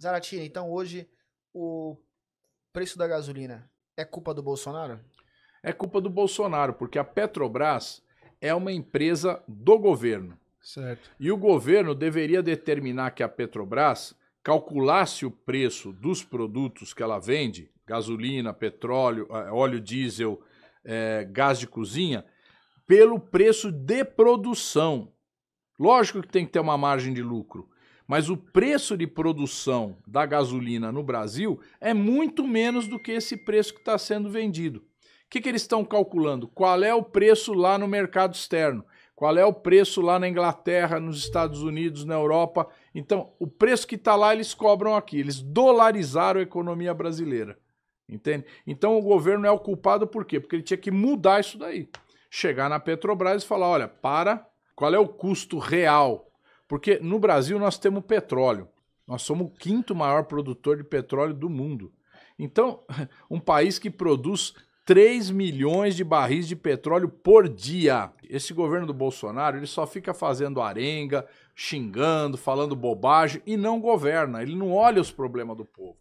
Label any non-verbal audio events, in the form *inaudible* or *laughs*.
Zaratina, então hoje o preço da gasolina é culpa do Bolsonaro? É culpa do Bolsonaro, porque a Petrobras é uma empresa do governo. Certo. E o governo deveria determinar que a Petrobras calculasse o preço dos produtos que ela vende, gasolina, petróleo, eh, óleo diesel, é, gás de cozinha, pelo preço de produção. Lógico que tem que ter uma margem de lucro, mas o preço de produção da gasolina no Brasil é muito menos do que esse preço que está sendo vendido. O que, que eles estão calculando? Qual é o preço lá no mercado externo? Qual é o preço lá na Inglaterra, nos Estados Unidos, na Europa? Então, o preço que está lá eles cobram aqui. Eles dolarizaram a economia brasileira. Entende? Então o governo é o culpado por quê? Porque ele tinha que mudar isso daí. Chegar na Petrobras e falar: olha, para, qual é o custo real porque no Brasil nós temos petróleo. Nós somos o quinto maior produtor de petróleo do mundo. Então, *laughs* um país que produz 3 milhões de barris de petróleo por dia. Esse governo do Bolsonaro, ele só fica fazendo arenga, xingando, falando bobagem e não governa. Ele não olha os problemas do povo.